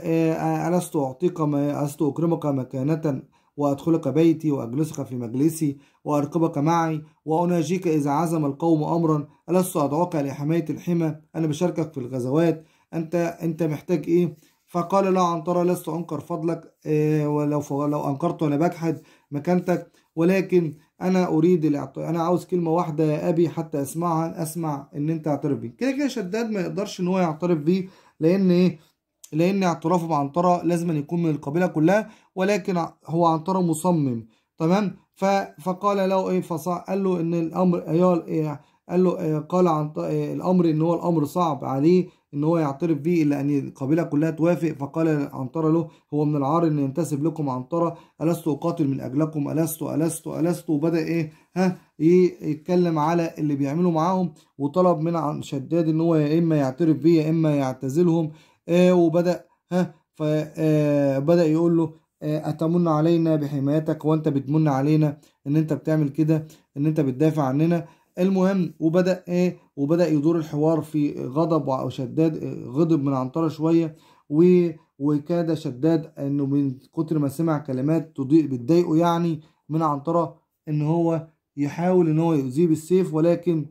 ألست أعطيك ما ألست أكرمك مكانة وأدخلك بيتي وأجلسك في مجلسي وأركبك معي وأناجيك إذا عزم القوم أمرا ألست أدعوك لحماية الحمى أنا بشاركك في الغزوات أنت أنت محتاج إيه فقال لا عنترة لست أنكر فضلك إيه ولو لو أنكرت أنا بجحد مكانتك ولكن أنا أريد الاعت... أنا عاوز كلمة واحدة يا أبي حتى أسمعها أسمع إن أنت اعترف بيه كده كده شداد ما يقدرش إن هو يعترف بيه لأن إيه لأن اعترافه بعنترة لازم أن يكون من القبيلة كلها ولكن هو عنترة مصمم تمام فقال له إيه فصع قال له إن الأمر إيه قال له إيه قال عن إيه؟ الأمر إن هو الأمر صعب عليه إن هو يعترف به إلا أن القبيلة كلها توافق فقال عنترة له هو من العار أن ينتسب لكم عنترة ألست أقاتل من أجلكم ألست ألست ألست وبدأ إيه ها يتكلم على اللي بيعملوا معاهم وطلب من عن شداد إن هو يا إما يعترف بيه يا إما يعتزلهم آه، وبدأ ها فبدأ آه، يقول له آه، أتمن علينا بحمايتك وأنت بتمن علينا إن أنت بتعمل كده إن أنت بتدافع عننا المهم وبدأ إيه وبدأ يدور الحوار في غضب وشداد غضب من عنترة شوية و وكاد شداد انه من كتر ما سمع كلمات تضيء بتضايقه يعني من عنترة ان هو يحاول ان هو يؤذيه بالسيف ولكن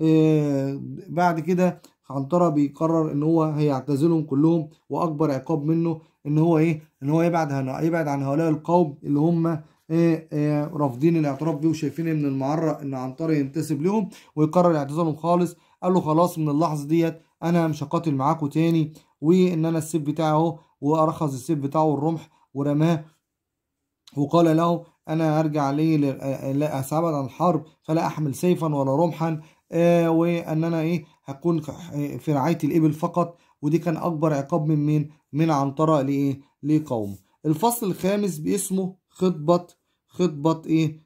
آه بعد كده عنترة بيقرر ان هو هيعتزلهم كلهم واكبر عقاب منه ان هو ايه ان هو يبعد عن يبعد عن هؤلاء القوم اللي هم إيه إيه رافضين الاعتراف بيه وشايفين ان المعره ان عنترة ينتسب لهم ويقرر اعتزالهم خالص قال له خلاص من اللحظه ديت انا مش هقاتل معاكم تاني وان انا السيف بتاعي اهو وارخص السيف بتاعه الرمح ورماه وقال له انا هرجع لي لا عن الحرب فلا احمل سيفا ولا رمحا آه وان انا ايه هتكون في رعاية الإبل فقط ودي كان أكبر عقاب من مين؟ من عنترة لإيه؟ لقوم الفصل الخامس باسمه خطبة خطبة إيه؟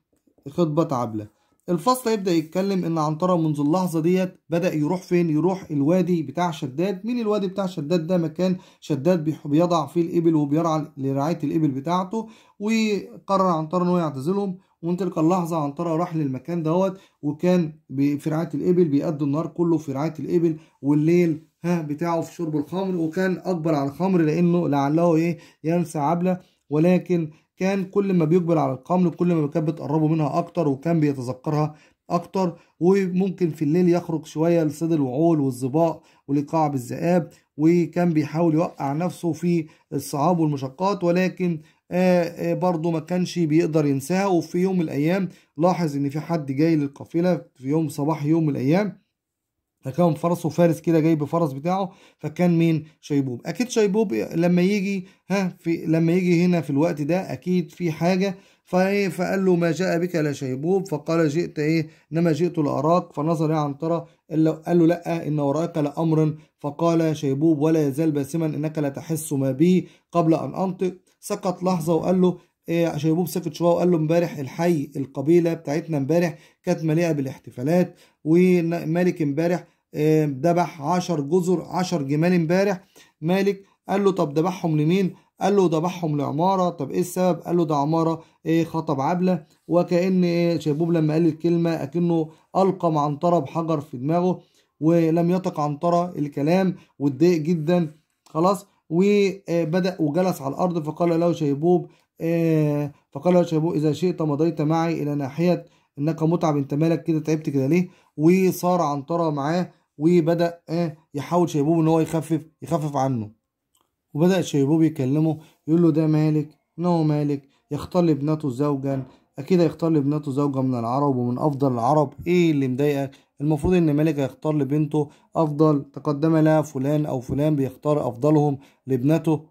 خطبة عبلة الفصل هيبدأ يتكلم إن عنترة منذ اللحظة ديت بدأ يروح فين؟ يروح الوادي بتاع شداد، مين الوادي بتاع شداد ده؟ مكان شداد بيضع فيه الإبل وبيرعى لرعاية الإبل بتاعته وقرر عنترة إن هو يعتزلهم ومن تلك اللحظة عنترة راح للمكان دوت وكان في رعاية الإبل بيقضي النهار كله في رعاية الإبل والليل ها بتاعه في شرب الخمر وكان أكبر على الخمر لأنه لعله إيه ينسى عبلة ولكن كان كل ما بيقبل على القمر كل ما كانت بتقربه منها أكتر وكان بيتذكرها أكتر وممكن في الليل يخرج شوية لصيد الوعول والظباء ولقاع بالذئاب وكان بيحاول يوقع نفسه في الصعاب والمشقات ولكن آه، آه، برضه ما كانش بيقدر ينساها وفي يوم من الايام لاحظ ان في حد جاي للقافله في يوم صباح يوم من الايام فكان فرسه فارس كده جايب فرس بتاعه فكان مين شيبوب اكيد شيبوب لما يجي ها في لما يجي هنا في الوقت ده اكيد في حاجه فايه فقال له ما جاء بك لا شيبوب فقال جئت ايه انما جئت لاراك فنظر يا يعني عنترة قال له لا ان ورائك لامرا فقال شيبوب ولا يزال باسما انك لا تحس ما بي قبل ان انطق سكت لحظه وقال له إيه عشان سكت شويه وقال له امبارح الحي القبيله بتاعتنا امبارح كانت مليئه بالاحتفالات ومالك امبارح إيه، ذبح 10 جزر 10 جمال امبارح مالك قال له طب ذبحهم لمين؟ قال له ذبحهم لعماره طب ايه السبب؟ قال له ده عماره إيه خطب عبله وكان إيه شيبوب لما قال الكلمه اكنه القى معنطره بحجر في دماغه ولم يطق عنطره الكلام واتضايق جدا خلاص وبدأ وجلس على الأرض فقال له شيبوب آه، فقال له شيبوب إذا شئت مضيت معي إلى ناحية إنك متعب أنت مالك كده تعبت كده ليه وصار عنترة معاه وبدأ آه، يحاول شيبوب إن هو يخفف يخفف عنه وبدأ شيبوب يكلمه يقول له ده مالك إنه مالك يختار لابنته زوجا أكيد هيختار لابنته زوجة من العرب ومن أفضل العرب إيه اللي مضايقك المفروض ان ملك هيختار لبنته افضل تقدم لها فلان او فلان بيختار افضلهم لابنته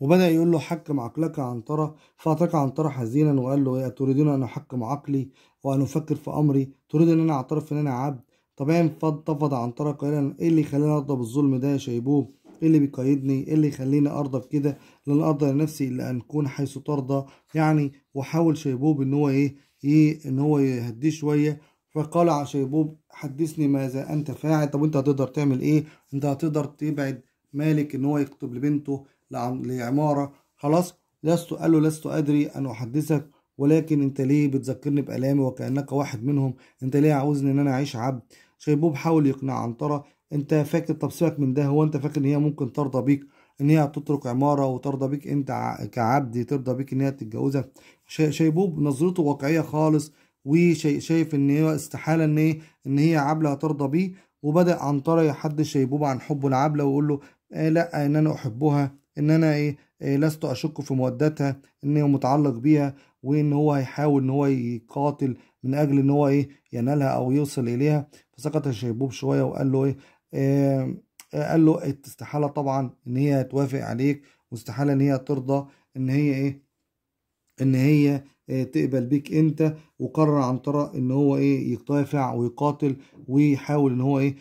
وبدأ يقول له حكم عقلك عنترة فأعترك عنترة حزينا وقال له ايه تريدون أن أحكم عقلي وأن أفكر في أمري تريد أن أنا أعترف أن أنا عبد طبعا إيه، فضفض عنترة قائلا إيه اللي خلاني أرضى بالظلم ده يا شيبوب إيه اللي بيقيدني إيه اللي يخليني أرضى بكده لن أرضى لنفسي إلا أن أكون حيث ترضى يعني وحاول شيبوب إن هو إيه إيه إن هو يهديه شوية فقال عشيبوب حدثني ماذا أنت فاعل طب أنت هتقدر تعمل إيه أنت هتقدر تبعد مالك إن هو يكتب لبنته لعمارة خلاص لست قال له لست أدري أن أحدثك ولكن أنت ليه بتذكرني بآلامي وكأنك واحد منهم أنت ليه عاوزني إن أنا أعيش عبد شيبوب حاول يقنع عنترة أنت فاكر طب سيبك من ده هو أنت فاكر إن هي ممكن ترضى بيك ان هي تترك عماره وترضى بيك انت كعبد ترضى بيك ان هي تتجوزك شيبوب نظرته واقعيه خالص وشايف ان هي استحاله ان ايه ان هي عبله هترضى بيه وبدا عنتره حد شيبوب عن حبه لعبله ويقول له آه لا ان انا احبها ان انا ايه, آه لست اشك في مودتها ان هي متعلق بيها وان هو هيحاول ان هو يقاتل من اجل ان هو ايه ينالها او يوصل اليها فسكت الشيبوب شويه وقال له ايه آه قال له استحاله طبعا ان هي توافق عليك واستحاله ان هي ترضى ان هي ايه ان هي آه، تقبل بيك انت وقرر عن ان هو ايه يدافع ويقاتل ويحاول ان هو ايه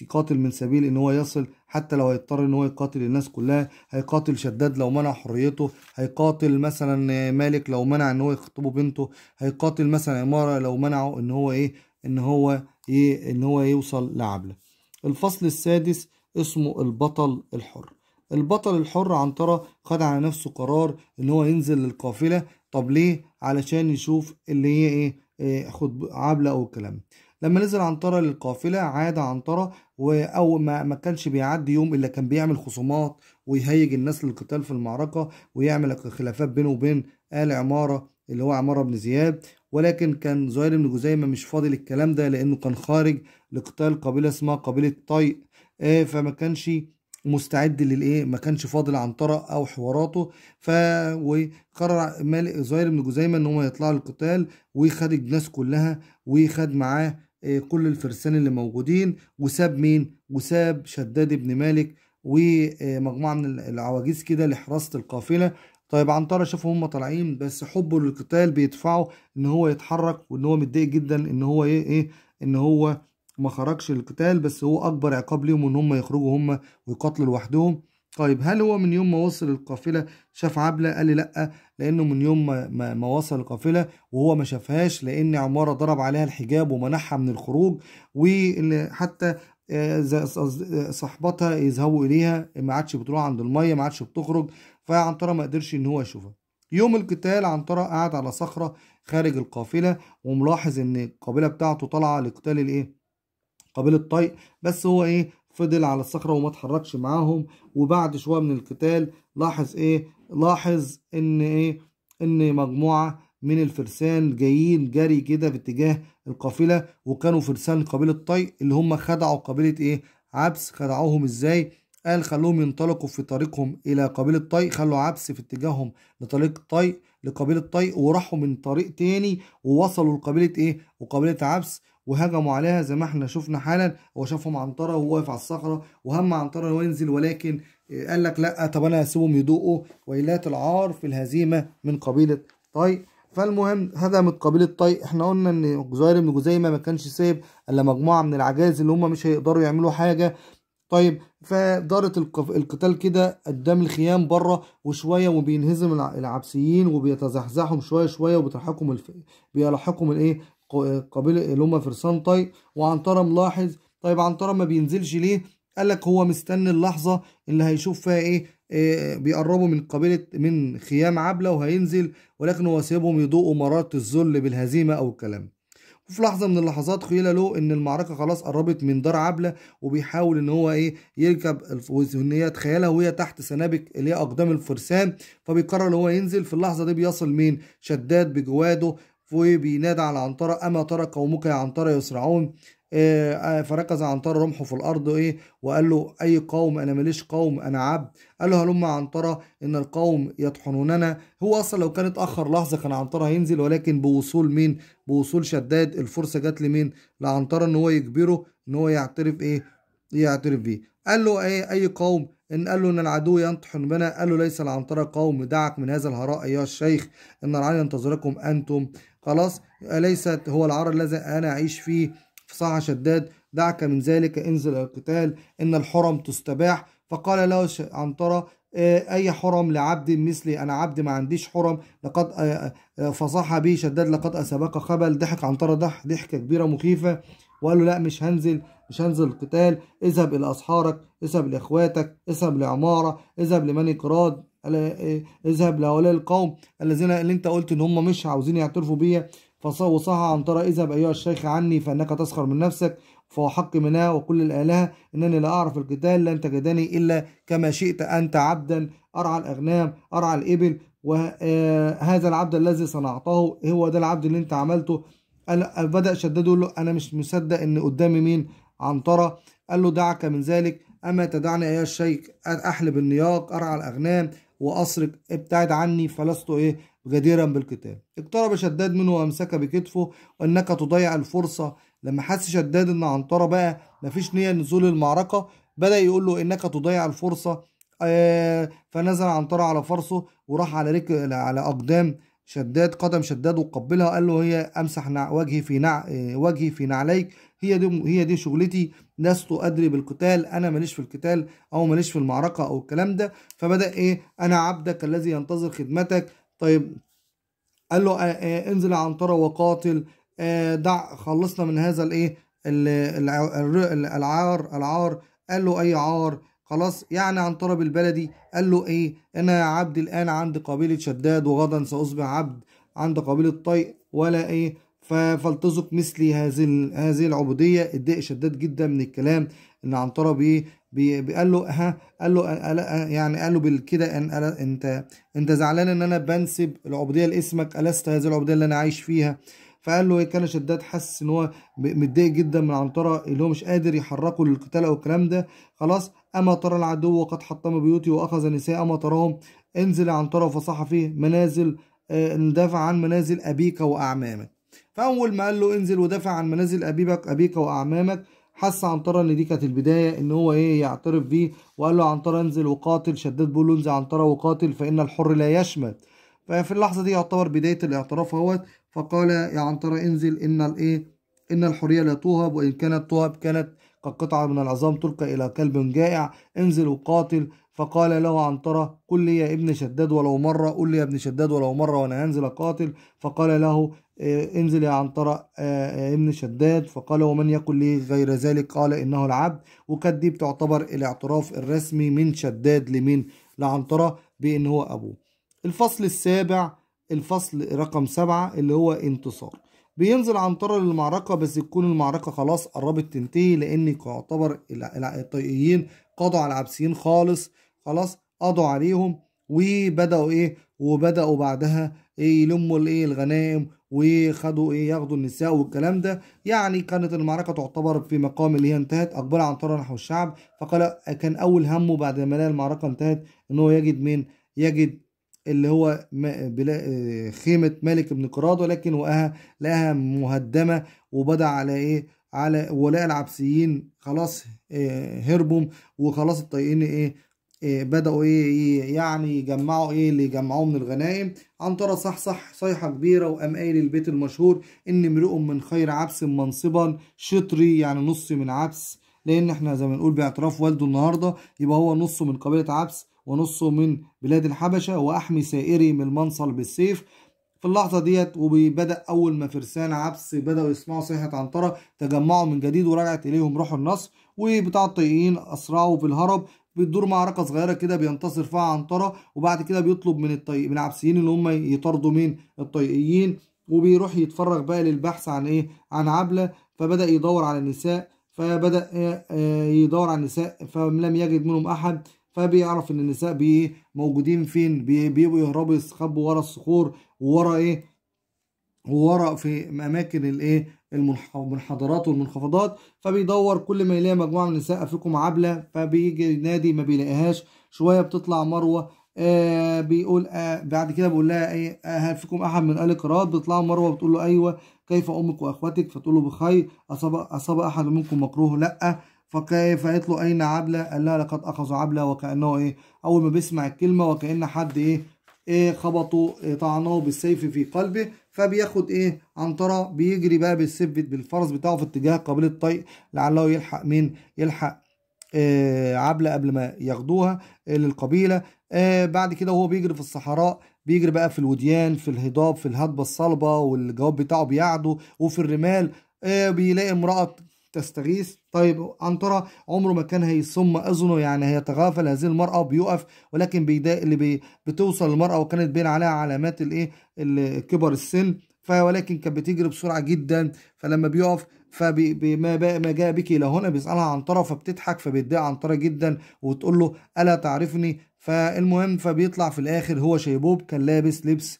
يقاتل من سبيل ان هو يصل حتى لو هيضطر ان هو يقاتل الناس كلها هيقاتل شداد لو منع حريته هيقاتل مثلا مالك لو منع ان هو يخطبه بنته هيقاتل مثلا عمارة لو منعه ان هو ايه ان هو ايه ان هو يوصل لعبله الفصل السادس اسمه البطل الحر البطل الحر عنترة خد على نفسه قرار ان هو ينزل للقافلة طب ليه علشان يشوف اللي هي ايه, إيه خد عبلة او الكلام لما نزل عنترة للقافلة عاد عنترة أو ما, ما كانش بيعدي يوم إلا كان بيعمل خصومات ويهيج الناس للقتال في المعركة ويعمل خلافات بينه وبين آل عمارة اللي هو عمارة بن زياد ولكن كان زهير بن جزيمة مش فاضي للكلام ده لأنه كان خارج لقتال قبيلة اسمها قبيلة طيء آه، فما كانش مستعد للايه ما كانش فاضل عنترة او حواراته ف وقرر مالك زهير بن جزيمه ان هم يطلعوا القتال وخد الناس كلها وخد معاه آه، كل الفرسان اللي موجودين وساب مين وساب شداد بن مالك ومجموعه آه، من العواجيز كده لحراسه القافله طيب عنترة شافوا هم طالعين بس حبه للقتال بيدفعه ان هو يتحرك وان هو متضايق جدا ان هو ايه ايه ان هو ما خرجش للقتال بس هو اكبر عقاب ليهم ان هم يخرجوا هم ويقاتلوا لوحدهم طيب هل هو من يوم ما وصل القافلة شاف عبلة؟ قال لي لأ لأنه من يوم ما, ما وصل القافلة وهو ما شافهاش لأن عمارة ضرب عليها الحجاب ومنعها من الخروج وحتى آه، صاحبتها يذهبوا إليها ما عادش بتروح عند المية ما عادش بتخرج فعنترة ما قدرش إن هو يشوفها. يوم القتال عنترة قعد على صخرة خارج القافلة وملاحظ إن القافلة بتاعته طالعة لقتال الإيه؟ قابل الطيء بس هو ايه فضل على الصخره وما اتحركش معاهم وبعد شويه من القتال لاحظ ايه لاحظ ان ايه ان مجموعه من الفرسان جايين جري كده باتجاه القافله وكانوا فرسان قبيله طي اللي هم خدعوا قبيله ايه عبس خدعوهم ازاي قال خلوهم ينطلقوا في طريقهم الى قبيله طي خلوا عبس في اتجاههم لطريق طي لقبيله طي وراحوا من طريق تاني ووصلوا لقبيله ايه وقبيله عبس وهجموا عليها زي ما احنا شفنا حالا هو شافهم عنتره وهو واقف على الصخره وهم عنتره انه ينزل ولكن قال لك لا طب انا هسيبهم يدوقوا ويلات العار في الهزيمه من قبيله طي فالمهم هدمت قبيله طي احنا قلنا ان جزير بن جزيمه ما كانش سايب الا مجموعه من العجاز اللي هم مش هيقدروا يعملوا حاجه طيب فدارت القتال كده قدام الخيام بره وشويه وبينهزم العبسيين وبيتزحزحهم شويه شويه وبتلحقهم الف... بيلحقهم الايه قبيلة اللي هم فرسانطي وعنترة ملاحظ طيب عنترة ما بينزلش ليه؟ قال لك هو مستني اللحظة اللي هيشوف فيها ايه, إيه بيقربوا من قبيلة من خيام عبلة وهينزل ولكن هو سيبهم يضوقوا مرارة الذل بالهزيمة أو الكلام وفي لحظة من اللحظات خيل له إن المعركة خلاص قربت من دار عبلة وبيحاول إن هو إيه يركب وإن هي تخيلها وهي تحت سنابك اللي هي أقدام الفرسان فبيقرر إن هو ينزل في اللحظة دي بيصل مين؟ شداد بجواده بينادى على عنترة أما ترى قومك يا عنترة يسرعون آه، آه، فركز عنترة رمحه في الأرض إيه وقال له أي قوم أنا ماليش قوم أنا عبد قال له هلم عنترة إن القوم يطحنوننا هو أصلا لو كان اتأخر لحظة كان عنترة هينزل ولكن بوصول مين بوصول شداد الفرصة جات لمين لعنترة إن هو يجبره إن هو يعترف إيه يعترف بيه قال له إيه أي قوم إن قال له إن العدو ينطحن بنا قال له ليس العنترة قوم دعك من هذا الهراء أيها الشيخ إن العين ينتظركم أنتم خلاص أليست هو العار الذي أنا أعيش فيه فصاح شداد دعك من ذلك انزل القتال إن الحرم تستباح فقال له عنترة آه، أي حرم لعبد مثلي أنا عبد ما عنديش حرم لقد آه، آه، فصاح به شداد لقد أسبق خبل ضحك عنترة ضحك ضحكة كبيرة مخيفة وقال له لا مش هنزل مش هنزل القتال اذهب إلى أصحارك اذهب لإخواتك اذهب لعمارة اذهب لمن كراد آه، اذهب لهؤلاء القوم الذين اللي انت قلت ان هم مش عاوزين يعترفوا بيا فصوصها عن ترى اذهب ايها الشيخ عني فانك تسخر من نفسك فهو حق منها وكل الآلهة إنني لا أعرف القتال لن تجدني إلا كما شئت أنت عبدا أرعى الأغنام أرعى الإبل وهذا آه، العبد الذي صنعته هو ده العبد اللي أنت عملته بدأ شدده له أنا مش مصدق إن قدامي مين عنترة قال له دعك من ذلك أما تدعني يا الشيخ أحلب النياق أرعى الأغنام وأسرق ابتعد عني فلست إيه جديرا بالقتال اقترب شداد منه وأمسك بكتفه وإنك تضيع الفرصة لما حس شداد إن عنترة بقى مفيش نية نزول المعركة بدأ يقول له إنك تضيع الفرصة آه، فنزل عنترة على فرسه وراح على على أقدام شداد قدم شداد وقبلها قال له هي امسح وجهي في نع... آه، وجهي في نعليك هي دي هي دي شغلتي لست أدري بالقتال أنا ماليش في القتال أو ماليش في المعركة أو الكلام ده فبدأ إيه أنا عبدك الذي ينتظر خدمتك طيب قال له آه، آه، انزل عنترة وقاتل آه، دع خلصنا من هذا الإيه العار العار قال له أي عار خلاص يعني عن طرب البلدي قال له ايه انا يا عبد الان عند قبيلة شداد وغدا ساصبح عبد عند قبيلة طيء ولا ايه فلتزق مثلي هذه هذه العبوديه اتضايق شداد جدا من الكلام ان عنترة إيه، بيه قال له ها قال له يعني قال له بالكده ان انت انت زعلان ان انا بنسب العبوديه لاسمك الست هذه العبوديه اللي انا عايش فيها فقال له إيه، كان شداد حس ان هو متضايق جدا من عنترة اللي هو مش قادر يحركه للقتال او الكلام ده خلاص اما ترى العدو وقد حطم بيوتي واخذ نساء اما تراهم انزل عنترة فصح فيه منازل آه، ندافع عن منازل ابيك واعمامك فأول ما قال له انزل ودافع عن منازل أبيبك أبيك وأعمامك حس عنترة ان دي كانت البدايه ان هو ايه يعترف بيه وقال له عنترة انزل وقاتل شداد بيقول له انزل عنترة وقاتل فان الحر لا يشمت ففي اللحظه دي يعتبر بدايه الاعتراف اهوت فقال يا عنترة انزل ان الايه ان الحريه لا توهب وان كانت توهب كانت كقطعه من العظام تلقى الى كلب جائع انزل وقاتل فقال له عنترة قل لي يا ابن شداد ولو مرة قل لي يا ابن شداد ولو مرة وأنا هنزل أقاتل فقال له آه، انزل يا عنترة آه، آه، ابن شداد فقال ومن يقول لي غير ذلك قال إنه العبد وكانت دي بتعتبر الاعتراف الرسمي من شداد لمين لعنترة بإن هو أبوه الفصل السابع الفصل رقم سبعة اللي هو انتصار بينزل عنترة للمعركة بس تكون المعركة خلاص قربت تنتهي لأن يعتبر الطيئيين قضوا على العبسيين خالص خلاص قضوا عليهم وبدأوا إيه وبدأوا بعدها إيه، يلموا الايه الغنائم وخدوا ايه ياخدوا النساء والكلام ده يعني كانت المعركه تعتبر في مقام اللي هي انتهت اقبل عنترة نحو الشعب فقال كان اول همه بعد ما لقى المعركه انتهت ان هو يجد مين يجد اللي هو آه، خيمه ملك بن قراد ولكن وقاها لقاها مهدمه وبدا على ايه على ولاء العبسيين خلاص آه، هربوا وخلاص الطايقين ايه إيه، بدأوا إيه،, إيه يعني يجمعوا إيه اللي يجمعوه من الغنائم عنترة صحصح صيحة كبيرة وقام قايل البيت المشهور إن امرؤ من خير عبس منصبا شطري يعني نص من عبس لأن إحنا زي ما نقول باعتراف والده النهاردة يبقى هو نصه من قبيلة عبس ونصه من بلاد الحبشة وأحمي سائري من المنصل بالسيف في اللحظة ديت وبدأ أول ما فرسان عبس بدأوا يسمعوا صيحة عنترة تجمعوا من جديد ورجعت إليهم روح النصر وبتاع الطيئين أسرعوا في الهرب بتدور معركه صغيره كده بينتصر فيها عنتره وبعد كده بيطلب من الطي... من العبسيين ان هم يطاردوا مين الطيئيين وبيروح يتفرغ بقى للبحث عن ايه عن عبله فبدا يدور على النساء فبدا آه، آه، يدور على النساء فلم يجد منهم احد فبيعرف ان النساء بيه موجودين فين بيبقوا يهربوا يستخبوا ورا الصخور وورا ايه وورق في اماكن الايه المنحدرات والمنخفضات فبيدور كل ما يلاقي مجموعه من النساء فيكم عبله فبيجي ينادي ما بيلاقيهاش شويه بتطلع مروه آه بيقول آه بعد كده بيقول لها ايه آه، هل فيكم احد من ال قراءات بيطلع مروه بتقول له ايوه كيف امك واخواتك فتقول له بخير اصاب اصاب احد منكم مكروه لا فكيف قالت له اين عبله قال لها لقد اخذوا عبله وكانه ايه اول ما بيسمع الكلمه وكان حد ايه ايه خبطه إيه بالسيف في قلبه فبياخد ايه عنطره بيجري بقى بالسيف بالفرس بتاعه في اتجاه قابل الطيق لعله يلحق مين يلحق آه عبلة قبل ما ياخدوها آه، للقبيلة آه بعد كده وهو بيجري في الصحراء بيجري بقى في الوديان في الهضاب في الهضبة الصلبة والجواب بتاعه بيعدو وفي الرمال آه، بيلاقي امرأة تستغيث طيب عنترة عمره ما كان هيصم أذنه يعني هيتغافل هذه المرأة بيقف ولكن بيضايق اللي بي بتوصل المرأة وكانت بين عليها علامات الايه كبر السن فولكن كانت بتجري بسرعة جدا فلما بيقف فما ما جاء بك الى هنا بيسالها عنتره فبتضحك فبيتضايق عنتره جدا وتقول له الا تعرفني فالمهم فبيطلع في الاخر هو شيبوب كان لابس لبس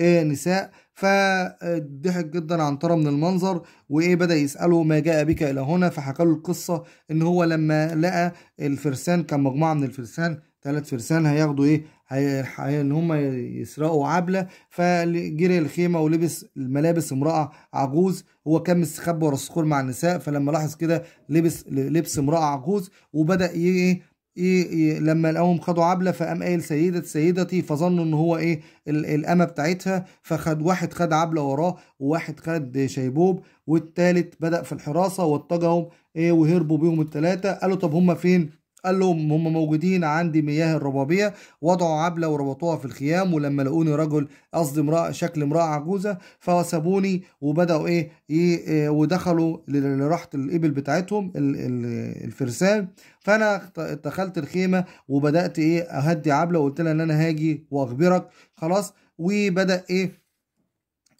إيه نساء فضحك جدا عنترة من المنظر وايه بدا يساله ما جاء بك الى هنا فحكى له القصه ان هو لما لقى الفرسان كان مجموعه من الفرسان ثلاث فرسان هياخدوا ايه هي... ان هم يسرقوا عبله فجري الخيمه ولبس ملابس امراه عجوز هو كان مستخبي ورا الصخور مع النساء فلما لاحظ كده لبس لبس امراه عجوز وبدا ايه إيه, إيه لما لقاهم خدوا عبله فقام قايل سيده سيدتي فظنوا ان هو ايه الامه بتاعتها فخد واحد خد عبله وراه وواحد خد شيبوب والتالت بدا في الحراسه واتجهوا ايه وهربوا بيهم الثلاثه قالوا طب هم فين قال لهم هم موجودين عندي مياه الربابيه وضعوا عبله وربطوها في الخيام ولما لقوني رجل قصدي امراه شكل امراه عجوزه فسابوني وبداوا ايه, إيه, إيه، ودخلوا لراحه الابل بتاعتهم الفرسان فانا دخلت الخيمه وبدات ايه اهدي عبله وقلت لها ان انا هاجي واخبرك خلاص وبدا ايه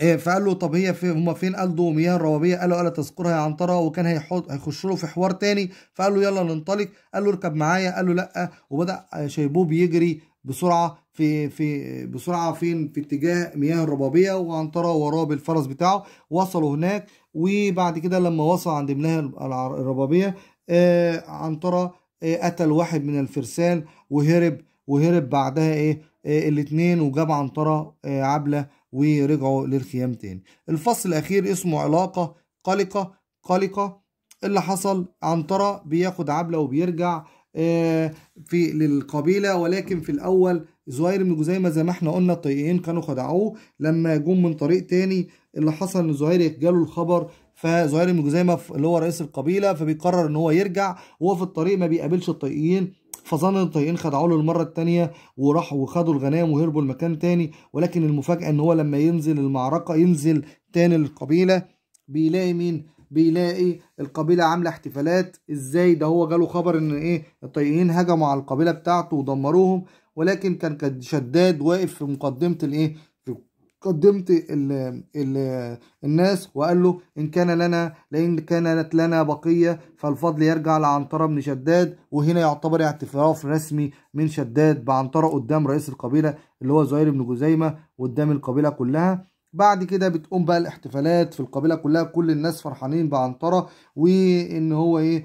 إيه، فقال له طب هي في هما فين قال له مياه الروابيه قال له الا تذكرها يا عنتره وكان هيخش له في حوار تاني فقال له يلا ننطلق قال له اركب معايا قال له لا وبدا شيبوب يجري بسرعه في في بسرعه فين في اتجاه مياه الربابيه وعنتره وراه بالفرس بتاعه وصلوا هناك وبعد كده لما وصل عند مياه الربابيه آه عنتره آه قتل واحد من الفرسان وهرب وهرب بعدها ايه آه الاثنين وجاب عنتره آه عبله ورجعوا للخيام تاني الفصل الأخير اسمه علاقة قلقة قلقة اللي حصل عنترة بياخد عبلة وبيرجع آه، في للقبيلة ولكن في الأول زهير بن جزيمة زي ما احنا قلنا الطيقين كانوا خدعوه لما جم من طريق تاني اللي حصل ان زهير جاله الخبر فزهير بن جزيمة اللي هو رئيس القبيلة فبيقرر ان هو يرجع وهو في الطريق ما بيقابلش الطيقين فظن الطيئين خدعوا له المره الثانيه وراحوا وخدوا الغنائم وهربوا المكان تاني ولكن المفاجاه ان هو لما ينزل المعركه ينزل تاني للقبيله بيلاقي مين بيلاقي القبيلة عاملة احتفالات ازاي ده هو جاله خبر ان ايه الطيئين هجموا على القبيلة بتاعته ودمروهم ولكن كان شداد واقف في مقدمة الايه قدمت الـ الـ الناس وقال له إن كان لنا لأن كانت لنا بقية فالفضل يرجع لعنترة بن شداد وهنا يعتبر اعتراف رسمي من شداد بعنترة قدام رئيس القبيلة اللي هو زهير بن جزيمة قدام القبيلة كلها بعد كده بتقوم بقى الاحتفالات في القبيله كلها كل الناس فرحانين بعنتره وان هو ايه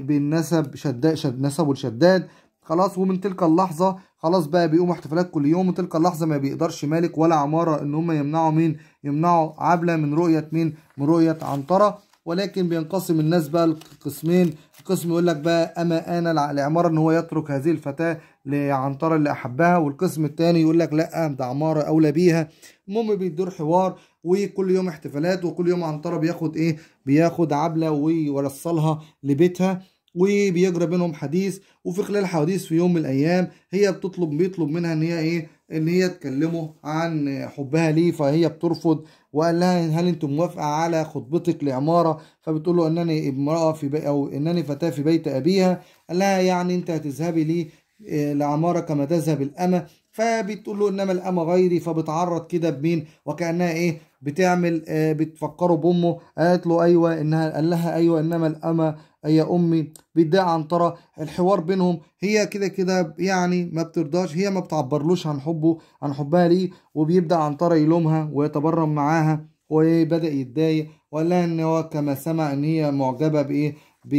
بالنسب شداد شد نسبه لشداد خلاص ومن تلك اللحظه خلاص بقى بيقوموا احتفالات كل يوم وتلك اللحظه ما بيقدرش مالك ولا عماره ان هم يمنعوا مين يمنعوا عبله من رؤيه مين من رؤيه عنتره ولكن بينقسم الناس بقى لقسمين قسم يقول لك بقى اما انا العماره ان هو يترك هذه الفتاه لعنتره اللي احبها والقسم الثاني يقول لك لا ده عماره اولى بيها المهم بيدور حوار وكل يوم احتفالات وكل يوم عنتره بياخد ايه بياخد عبله ويوصلها لبيتها وبيجرى بينهم حديث وفي خلال الحديث في يوم من الايام هي بتطلب بيطلب منها ان هي ايه ان هي تكلمه عن حبها ليه فهي بترفض وقال لها هل انت موافقه على خطبتك لعماره فبتقول له انني امراه في بي او انني فتاه في بيت ابيها قال لها يعني انت هتذهبي لي آه، لعماره كما تذهب الامه فبتقول له انما الامه غيري فبتعرض كده بمين وكانها ايه بتعمل آه، بتفكره بامه قالت له ايوه انها قال لها ايوه انما الامه يا أمي عن عنترة الحوار بينهم هي كده كده يعني ما بترضاش هي ما بتعبرلوش عن حبه عن حبها ليه وبيبدأ عنترة يلومها ويتبرم معاها وبدأ إيه، يتضايق وقال لها إن هو كما سمع إن هي معجبة بإيه ب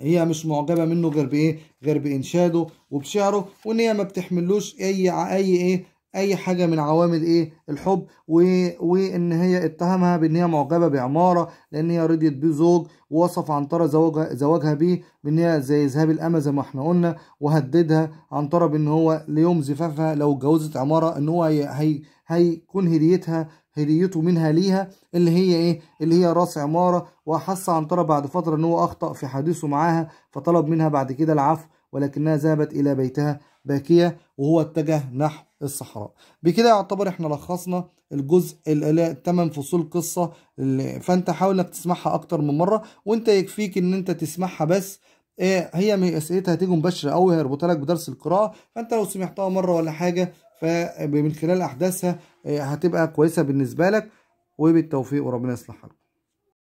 هي مش معجبة منه غير بإيه غير بإنشاده وبشعره وإن هي ما بتحملوش أي أي إيه اي حاجه من عوامل ايه الحب و... وان هي اتهمها بان هي معجبه بعماره لان هي رضيت بيه زوج ووصف عنتره زوجها زواجها بيه بان هي زي ذهاب الامه زي ما احنا قلنا وهددها عنتره بان هو ليوم زفافها لو اتجوزت عماره ان هو هيكون هي... هيكون هديتها هديته منها ليها اللي هي ايه اللي هي راس عماره وحس عنتره بعد فتره ان هو اخطا في حديثه معاها فطلب منها بعد كده العفو ولكنها ذهبت الى بيتها باكية وهو اتجه نحو الصحراء بكده يعتبر احنا لخصنا الجزء الثمان فصول قصة فانت حاول انك تسمعها اكتر من مرة وانت يكفيك ان انت تسمعها بس ايه هي اسئلتها هتيجي مباشرة قوي هيربطها لك بدرس القراءة فانت لو سمعتها مرة ولا حاجة فمن خلال احداثها آه، هتبقى كويسة بالنسبة لك وبالتوفيق وربنا يصلحك